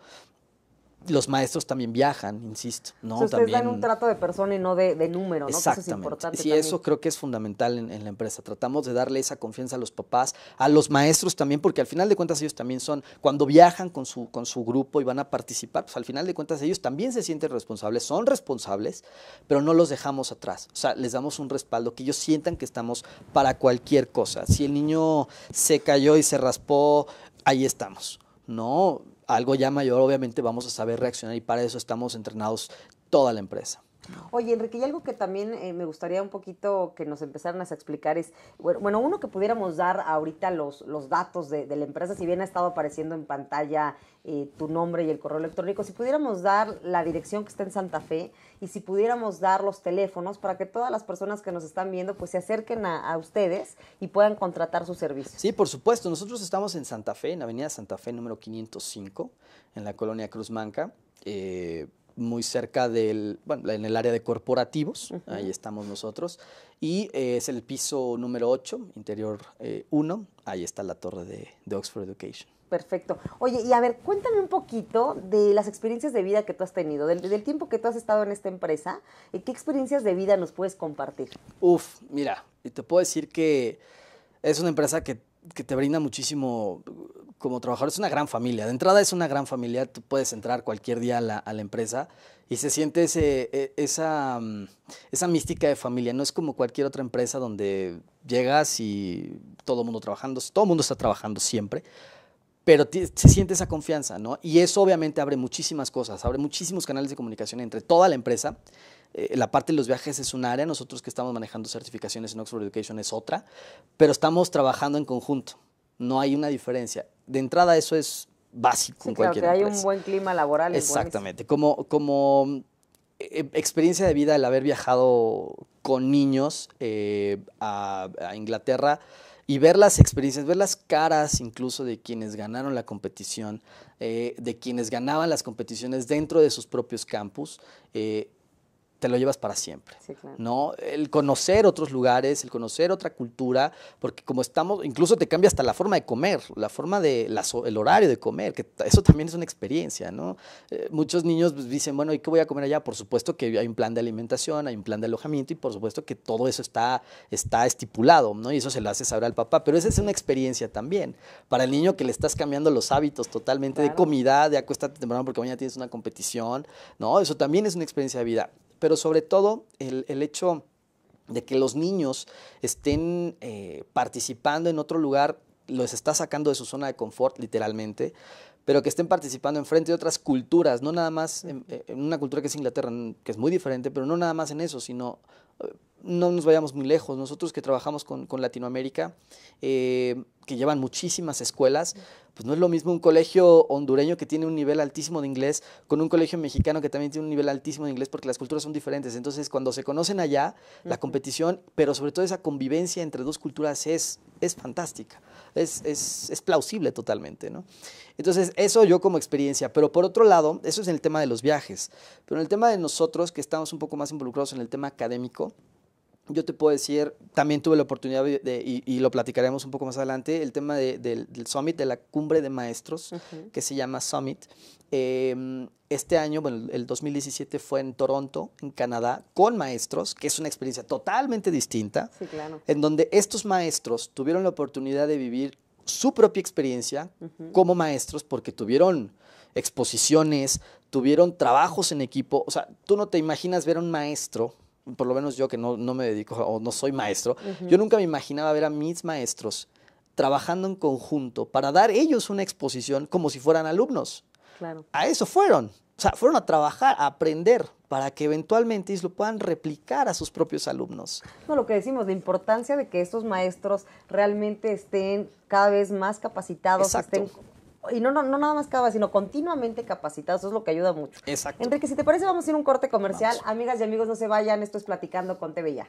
los maestros también viajan, insisto. ¿no? dan un trato de persona y no de, de número, ¿no? Exactamente. Eso es importante sí, eso creo que es fundamental en, la empresa. Tratamos de darle esa confianza a los papás, a los maestros también, porque al final de cuentas ellos también son, cuando viajan con su, con su grupo y van a participar, pues al final de cuentas ellos también se sienten responsables, son responsables, pero no los dejamos atrás. O sea, les damos un respaldo, que ellos sientan que estamos para cualquier cosa. Si el niño se cayó y se raspó, ahí estamos. No, algo ya mayor, obviamente vamos a saber reaccionar y para eso estamos entrenados toda la empresa. Oye, Enrique, y algo que también eh, me gustaría un poquito que nos empezaran a explicar es, bueno, uno que pudiéramos dar ahorita los, los datos de, la empresa, si bien ha estado apareciendo en pantalla eh, tu nombre y el correo electrónico, si pudiéramos dar la dirección que está en Santa Fe y si pudiéramos dar los teléfonos para que todas las personas que nos están viendo pues se acerquen a, ustedes y puedan contratar sus servicios. Sí, por supuesto, nosotros estamos en Santa Fe, en Avenida Santa Fe número 505, en la colonia Cruz Manca. Eh, muy cerca del, bueno, en el área de corporativos, ahí estamos nosotros, y eh, es el piso número 8, interior 1, eh, ahí está la torre de, Oxford Education. Perfecto. Oye, y a ver, cuéntame un poquito de las experiencias de vida que tú has tenido, del, tiempo que tú has estado en esta empresa, y eh, ¿qué experiencias de vida nos puedes compartir? Uf, mira, te puedo decir que es una empresa que que te brinda muchísimo uh, como trabajador. Es una gran familia. De entrada es una gran familia. Tú puedes entrar cualquier día a la, empresa y se siente e, esa, mm, esa mística de familia. No es como cualquier otra empresa donde llegas y todo el mundo trabajando. Todo mundo está trabajando siempre. Pero se siente esa confianza, ¿no? Y eso obviamente abre muchísimas cosas, abre muchísimos canales de comunicación entre toda la empresa eh, la parte de los viajes es un área, nosotros que estamos manejando certificaciones en Oxford Education es otra, pero estamos trabajando en conjunto, no hay una diferencia. De entrada eso es básico en cualquier hay un buen clima laboral. Exactamente, como, como eh, experiencia de vida el haber viajado con niños eh, a, Inglaterra y ver las experiencias, ver las caras incluso de quienes ganaron la competición, de quienes ganaban las competiciones dentro de sus propios campus te lo llevas para siempre. ¿no? El conocer otros lugares, el conocer otra cultura, porque como estamos, incluso te cambia hasta la forma de comer, la forma de, el horario de comer, que eso también es una experiencia, ¿no? Eh, muchos niños pues, dicen, bueno, ¿y qué voy a comer allá? Por supuesto que hay un plan de alimentación, hay un plan de alojamiento y por supuesto que todo eso está, está estipulado, ¿no? Y eso se lo hace saber al papá, pero esa es una experiencia también. Para el niño que le estás cambiando los hábitos totalmente de comida, de acuéstate temprano porque mañana tienes una competición, ¿no? Eso también es una experiencia de vida pero sobre todo el, hecho de que los niños estén eh, participando en otro lugar, los está sacando de su zona de confort literalmente, pero que estén participando en frente de otras culturas, no nada más en, una cultura que es Inglaterra, que es muy diferente, pero no nada más en eso, sino eh, no nos vayamos muy lejos. Nosotros que trabajamos con, Latinoamérica, eh, que llevan muchísimas escuelas, pues no es lo mismo un colegio hondureño que tiene un nivel altísimo de inglés con un colegio mexicano que también tiene un nivel altísimo de inglés porque las culturas son diferentes. Entonces, cuando se conocen allá, la competición, pero sobre todo esa convivencia entre dos culturas es, fantástica. Es, plausible totalmente, ¿no? Entonces, eso yo como experiencia. Pero por otro lado, eso es en el tema de los viajes. Pero en el tema de nosotros, que estamos un poco más involucrados en el tema académico, yo te puedo decir, también tuve la oportunidad de, y, lo platicaremos un poco más adelante, el tema del summit, de la cumbre de maestros, que se llama Summit. Em, este año, bueno, el 2017 fue en Toronto, en Canadá, con maestros, que es una experiencia totalmente distinta, sí, claro. en donde estos maestros tuvieron la oportunidad de vivir su propia experiencia como maestros, porque tuvieron exposiciones, tuvieron trabajos en equipo, o sea, tú no te imaginas ver a un maestro por lo menos yo que no, no me dedico o no soy maestro, yo nunca me imaginaba ver a mis maestros trabajando en conjunto para dar ellos una exposición como si fueran alumnos. Claro. A eso fueron. O sea, fueron a trabajar, a aprender, para que eventualmente lo puedan replicar a sus propios alumnos. No, lo que decimos, la importancia de que estos maestros realmente estén cada vez más capacitados, Exacto. estén y no, no, nada más Cava, sino continuamente capacitados. Eso es lo que ayuda mucho. Exacto. que si te parece, vamos a ir un corte comercial. Amigas y amigos, no se vayan. Esto es Platicando con TV Ya.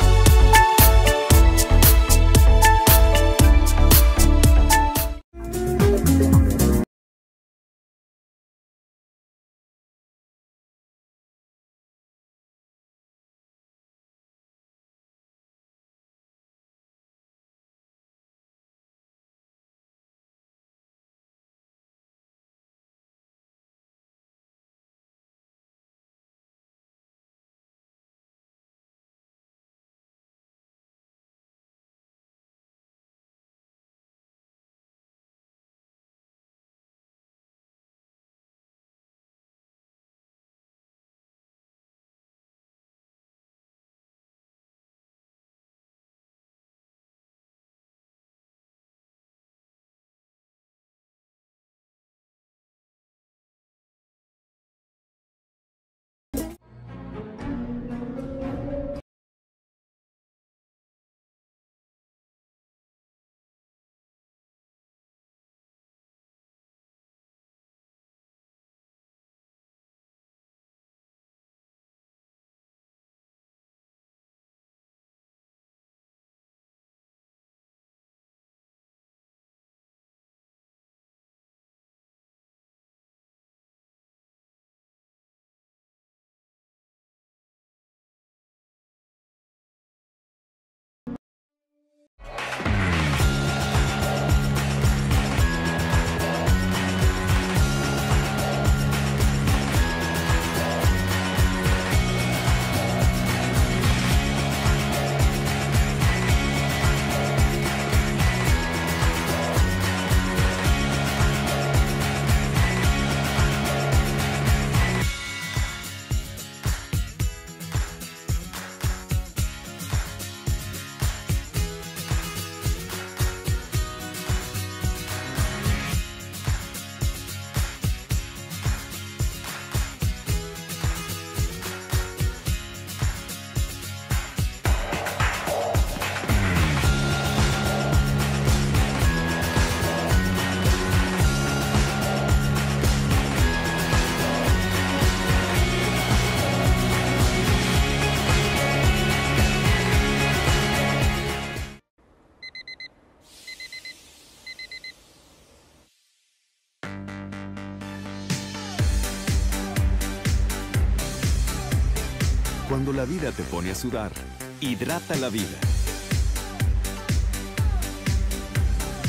la vida te pone a sudar, hidrata la vida.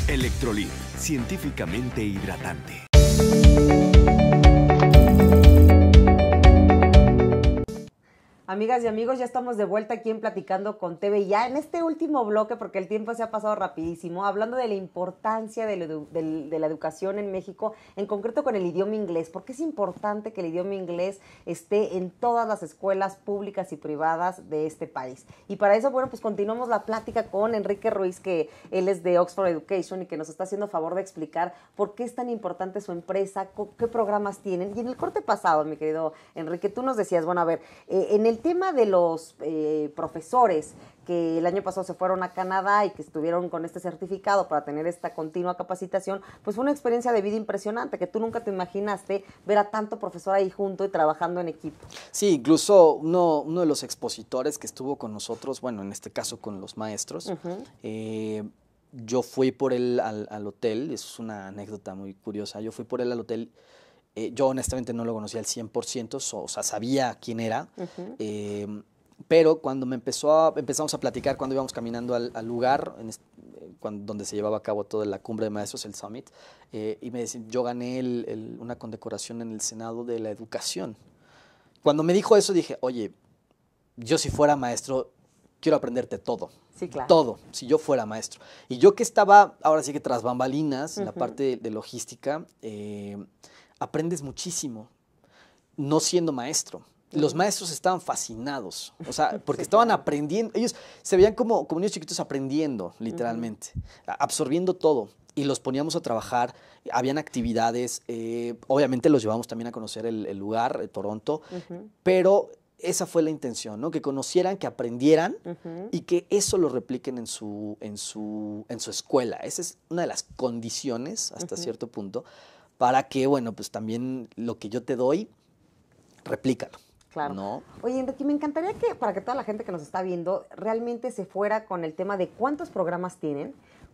Electrolit, científicamente hidratante. Amigas y amigos, ya estamos de vuelta aquí en Platicando con TV. Ya en este último bloque, porque el tiempo se ha pasado rapidísimo, hablando de la importancia de la, educación en México, en concreto con el idioma inglés. porque es importante que el idioma inglés esté en todas las escuelas públicas y privadas de este país? Y para eso, bueno, pues continuamos la plática con Enrique Ruiz, que él es de Oxford Education y que nos está haciendo favor de explicar por qué es tan importante su empresa, qué programas tienen. Y en el corte pasado, mi querido Enrique, tú nos decías, bueno, a ver, eh, en el tema de los eh, profesores que el año pasado se fueron a Canadá y que estuvieron con este certificado para tener esta continua capacitación, pues fue una experiencia de vida impresionante, que tú nunca te imaginaste ver a tanto profesor ahí junto y trabajando en equipo. Sí, incluso uno, de los expositores que estuvo con nosotros, bueno, en este caso con los maestros, eh, yo fui por él al, hotel, es una anécdota muy curiosa, yo fui por él al hotel eh, yo honestamente no lo conocía al 100%, o sea, sabía quién era. Em, pero cuando me empezó a, empezamos a platicar, cuando íbamos caminando al, lugar eh, donde se llevaba a cabo toda la cumbre de maestros, el summit, eh, y me decían, yo gané una condecoración en el Senado de la Educación. Cuando me dijo eso dije, oye, yo si fuera maestro, quiero aprenderte todo. Todo, si yo fuera maestro. Y yo que estaba, ahora sí que tras bambalinas, en la parte de, logística, em, aprendes muchísimo, no siendo maestro. Los maestros estaban fascinados, o sea, porque estaban aprendiendo, ellos se veían como, como niños chiquitos aprendiendo, literalmente, absorbiendo todo y los poníamos a trabajar. Habían actividades, eh, obviamente los llevamos también a conocer el, lugar, eh, Toronto, pero esa fue la intención, ¿no? Que conocieran, que aprendieran y que eso lo repliquen en su, en, su, en su escuela. Esa es una de las condiciones, hasta cierto punto, para que, bueno, pues también lo que yo te doy, replícalo. Claro. No. Oye, Enrique, me encantaría que para que toda la gente que nos está viendo realmente se fuera con el tema de cuántos programas tienen,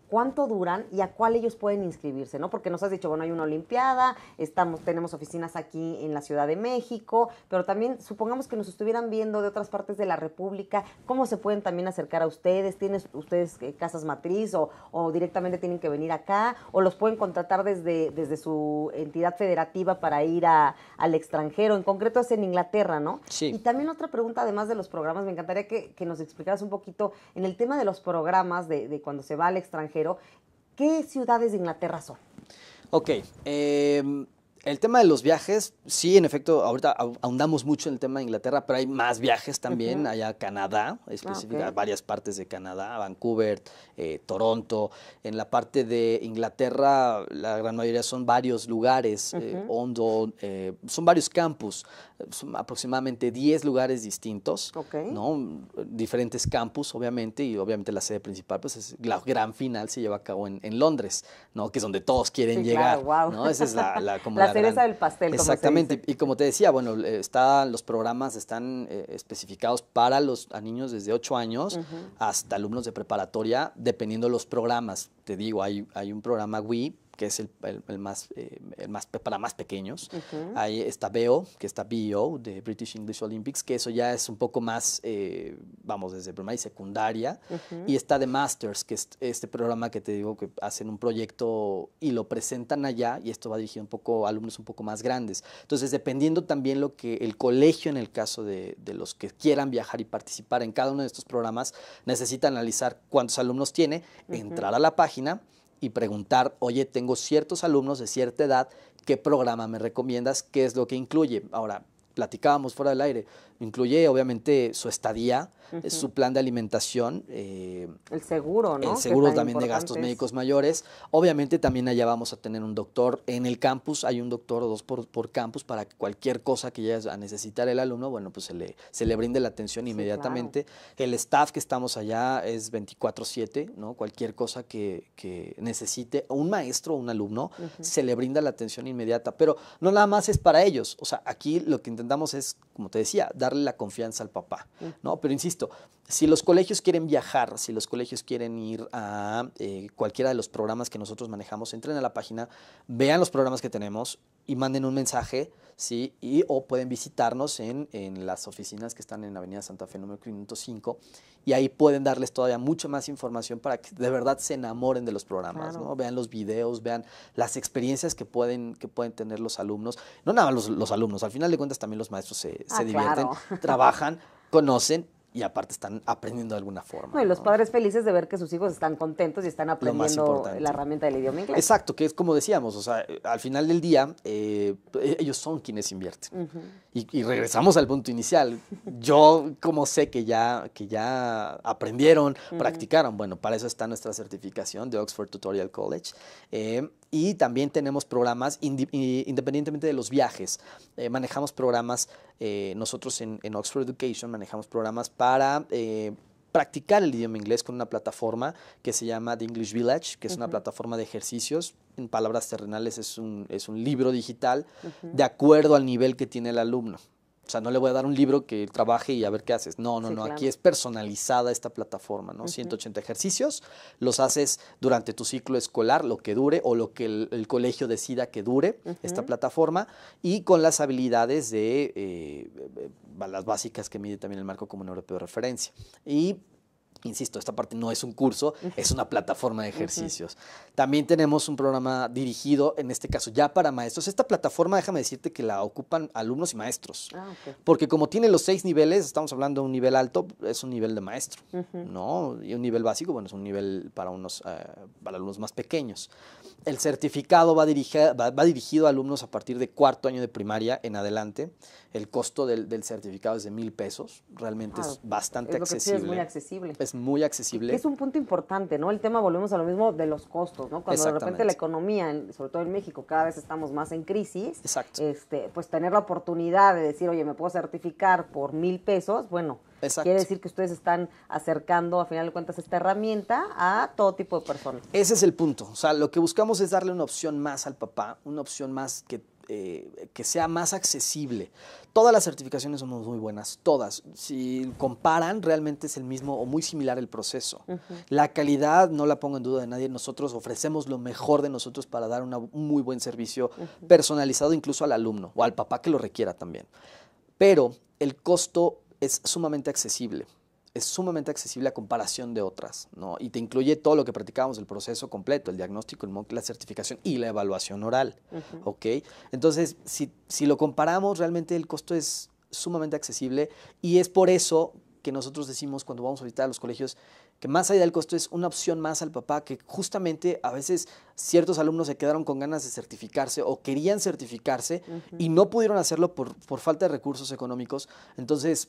cuánto duran y a cuál ellos pueden inscribirse, ¿no? Porque nos has dicho, bueno, hay una Olimpiada, estamos, tenemos oficinas aquí en la Ciudad de México, pero también supongamos que nos estuvieran viendo de otras partes de la República, ¿cómo se pueden también acercar a ustedes? ¿Tienen ustedes eh, casas matriz o, directamente tienen que venir acá? ¿O los pueden contratar desde, desde su entidad federativa para ir al extranjero? En concreto es en Inglaterra, ¿no? Sí. Y también otra pregunta, además de los programas, me encantaría que, nos explicaras un poquito en el tema de los programas de cuando se va al extranjero ¿qué ciudades de Inglaterra son? Ok. Em, el tema de los viajes, sí, en efecto, ahorita ahondamos mucho en el tema de Inglaterra, pero hay más viajes también allá a Canadá, específicamente ah, varias partes de Canadá, Vancouver, eh, Toronto. En la parte de Inglaterra, la gran mayoría son varios lugares, eh, eh, son varios campus, son aproximadamente 10 lugares distintos, ¿no? Diferentes campus, obviamente, y obviamente la sede principal, pues es la gran final se lleva a cabo en, Londres, ¿no? Que es donde todos quieren llegar, Esa es la, del pastel. Exactamente, Y, como te decía, bueno, eh, los programas están eh, especificados para los niños desde 8 años hasta alumnos de preparatoria, dependiendo de los programas. Te digo, hay, hay un programa Wii que es eh, el, más, para más pequeños. Ahí está BO, que está BO e de British English Olympics, que eso ya es un poco más, eh, vamos, desde primaria y secundaria. Y está The Masters, que es este programa que te digo que hacen un proyecto y lo presentan allá, y esto va dirigido un poco a alumnos un poco más grandes. Entonces, dependiendo también lo que el colegio, en el caso de, los que quieran viajar y participar en cada uno de estos programas, necesita analizar cuántos alumnos tiene, entrar a la página y preguntar, oye, tengo ciertos alumnos de cierta edad, ¿qué programa me recomiendas? ¿Qué es lo que incluye? Ahora, platicábamos fuera del aire, Incluye, obviamente, su estadía, eh, su plan de alimentación. Eh, el seguro, ¿no? El seguro también de gastos médicos mayores. Obviamente, también allá vamos a tener un doctor. En el campus hay un doctor o dos por, campus para cualquier cosa que llegue a necesitar el alumno, bueno, pues se le, se le brinde la atención inmediatamente. El staff que estamos allá es 24-7, ¿no? Cualquier cosa que, que necesite un maestro o un alumno, se le brinda la atención inmediata. Pero no nada más es para ellos. O sea, aquí lo que intentamos es, como te decía, dar darle la confianza al papá, ¿no? Pero insisto, si los colegios quieren viajar, si los colegios quieren ir a eh, cualquiera de los programas que nosotros manejamos, entren a la página, vean los programas que tenemos y manden un mensaje, ¿sí? Y, o pueden visitarnos en, las oficinas que están en Avenida Santa Fe número 505 y ahí pueden darles todavía mucha más información para que de verdad se enamoren de los programas, ¿no? Vean los videos, vean las experiencias que pueden, que pueden tener los alumnos. No nada los, los alumnos, al final de cuentas también los maestros se, ah, divierten, trabajan, conocen y aparte están aprendiendo de alguna forma. y los padres felices de ver que sus hijos están contentos y están aprendiendo la herramienta del idioma inglés. Exacto, que es como decíamos, o sea, eh, al final del día eh, e-, ellos son quienes invierten. y, regresamos al punto inicial. Yo, como sé que ya, que ya aprendieron, practicaron? Bueno, para eso está nuestra certificación de Oxford Tutorial College. Eh, y también tenemos programas independientemente de los viajes. Eh, manejamos programas, eh, nosotros en, Oxford Education manejamos programas para... Eh, practicar el idioma inglés con una plataforma que se llama The English Village, que es una plataforma de ejercicios. En palabras terrenales es un, es un libro digital de acuerdo al nivel que tiene el alumno. O sea, no le voy a dar un libro que trabaje y a ver qué haces. No, no, no. Aquí es personalizada esta plataforma, ¿no? 180 ejercicios, los haces durante tu ciclo escolar, lo que dure o lo que el, colegio decida que dure esta plataforma y con las habilidades de eh, eh, eh, las básicas que mide también el marco común europeo de referencia. Y Insisto, esta parte no es un curso, es una plataforma de ejercicios. También tenemos un programa dirigido, en este caso ya para maestros. Esta plataforma, déjame decirte que la ocupan alumnos y maestros. Ah, porque como tiene los seis niveles, estamos hablando de un nivel alto, es un nivel de maestro, ¿no? Y un nivel básico, bueno, es un nivel para, unos, eh, para alumnos más pequeños. El certificado va, va, dirigido a alumnos a partir de cuarto año de primaria en adelante. El costo del, certificado es de mil pesos, realmente es bastante accesible. es muy accesible muy accesible. Es un punto importante, ¿no? El tema, volvemos a lo mismo, de los costos, ¿no? Cuando de repente la economía, sobre todo en México, cada vez estamos más en crisis. Exacto. Este, pues tener la oportunidad de decir, oye, me puedo certificar por mil pesos, bueno, Quiere decir que ustedes están acercando, a final de cuentas, esta herramienta a todo tipo de personas. Ese es el punto. O sea, lo que buscamos es darle una opción más al papá, una opción más que eh, que sea más accesible. Todas las certificaciones son muy buenas, todas. Si comparan, realmente es el mismo o muy similar el proceso. La calidad no la pongo en duda de nadie. Nosotros ofrecemos lo mejor de nosotros para dar un muy buen servicio personalizado incluso al alumno o al papá que lo requiera también. Pero el costo es sumamente accesible es sumamente accesible a comparación de otras, ¿no? Y te incluye todo lo que practicamos, el proceso completo, el diagnóstico, el la certificación y la evaluación oral, ¿ok? Entonces, si, lo comparamos, realmente el costo es sumamente accesible y es por eso que nosotros decimos cuando vamos a visitar a los colegios que más allá del costo es una opción más al papá, que justamente a veces ciertos alumnos se quedaron con ganas de certificarse o querían certificarse y no pudieron hacerlo por, por, falta de recursos económicos. Entonces,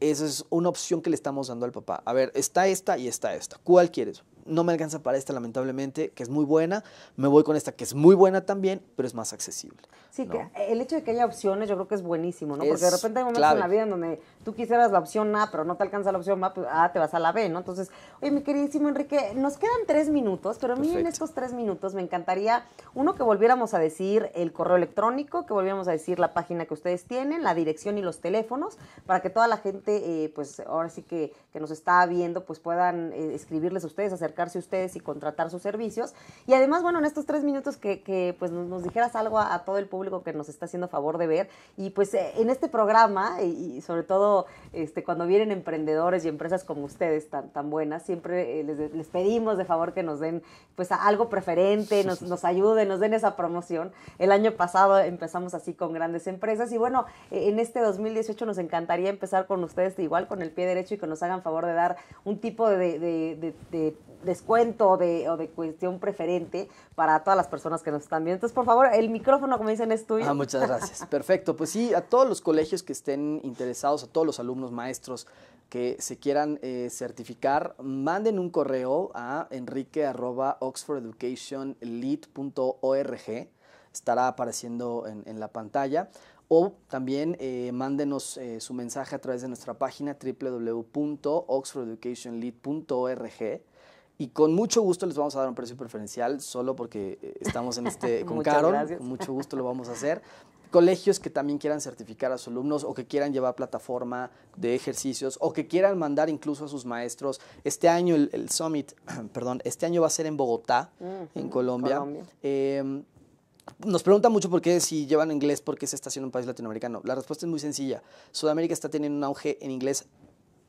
esa es una opción que le estamos dando al papá. A ver, está esta y está esta. ¿Cuál quieres? no me alcanza para esta lamentablemente, que es muy buena, me voy con esta que es muy buena también, pero es más accesible. Sí, que el hecho de que haya opciones yo creo que es buenísimo, ¿no? Porque de repente hay momentos en la vida en donde tú quisieras la opción A, pero no te alcanza la opción pues, A, pues, ah, te vas a la B, ¿no? Entonces, oye, mi queridísimo Enrique, nos quedan tres minutos, pero a mí en estos tres minutos me encantaría, uno, que volviéramos a decir el correo electrónico, que volviéramos a decir la página que ustedes tienen, la dirección y los teléfonos, para que toda la gente, eh, pues ahora sí que, nos está viendo, pues puedan eh, escribirles a ustedes acerca ustedes y contratar sus servicios. Y además, bueno, en estos tres minutos que, pues nos, dijeras algo a, todo el público que nos está haciendo favor de ver. Y pues eh, en este programa, y, sobre todo este, cuando vienen emprendedores y empresas como ustedes tan, tan buenas, siempre eh, les, les, pedimos de favor que nos den pues algo preferente, nos, nos ayuden, nos den esa promoción. El año pasado empezamos así con grandes empresas y bueno, eh, en este 2018 nos encantaría empezar con ustedes igual con el pie derecho y que nos hagan favor de dar un tipo de descuento o de, cuestión preferente para todas las personas que nos están viendo. Entonces, por favor, el micrófono, como dicen, es tuyo. Ah, muchas gracias. Perfecto. Pues sí, a todos los colegios que estén interesados, a todos los alumnos, maestros que se quieran eh, certificar, manden un correo a enrique.oxfordeducationlead.org. Estará apareciendo en, la pantalla. O también eh, mándenos eh, su mensaje a través de nuestra página www.oxfordeducationlead.org y con mucho gusto les vamos a dar un precio preferencial solo porque eh, estamos en este con Carol. Con mucho gusto lo vamos a hacer. Colegios que también quieran certificar a sus alumnos o que quieran llevar plataforma de ejercicios o que quieran mandar incluso a sus maestros. Este año el, summit, perdón, este año va a ser en Bogotá, mm, en mm, Colombia. Em, nos preguntan mucho por qué si llevan inglés, por qué se está haciendo un país latinoamericano. La respuesta es muy sencilla. Sudamérica está teniendo un auge en inglés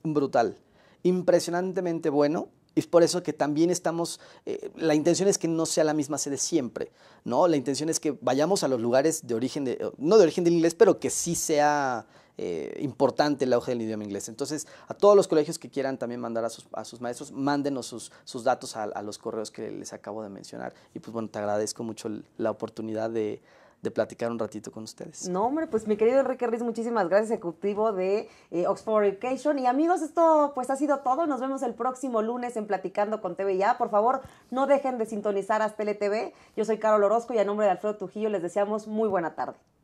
brutal, impresionantemente bueno y es por eso que también estamos, eh, la intención es que no sea la misma sede siempre, ¿no? La intención es que vayamos a los lugares de origen, de, eh, no de origen del inglés, pero que sí sea eh, importante el auge del idioma inglés. Entonces, a todos los colegios que quieran también mandar a sus, maestros, mándenos sus, datos a los correos que les acabo de mencionar. Y pues bueno, te agradezco mucho la oportunidad de de platicar un ratito con ustedes. No, hombre, pues mi querido Enrique Riz, muchísimas gracias, ejecutivo de eh, Oxford Education. Y amigos, esto pues ha sido todo. Nos vemos el próximo lunes en Platicando con TV Ya. Por favor, no dejen de sintonizar hasta TV Yo soy Carol Orozco y a nombre de Alfredo Tujillo les deseamos muy buena tarde.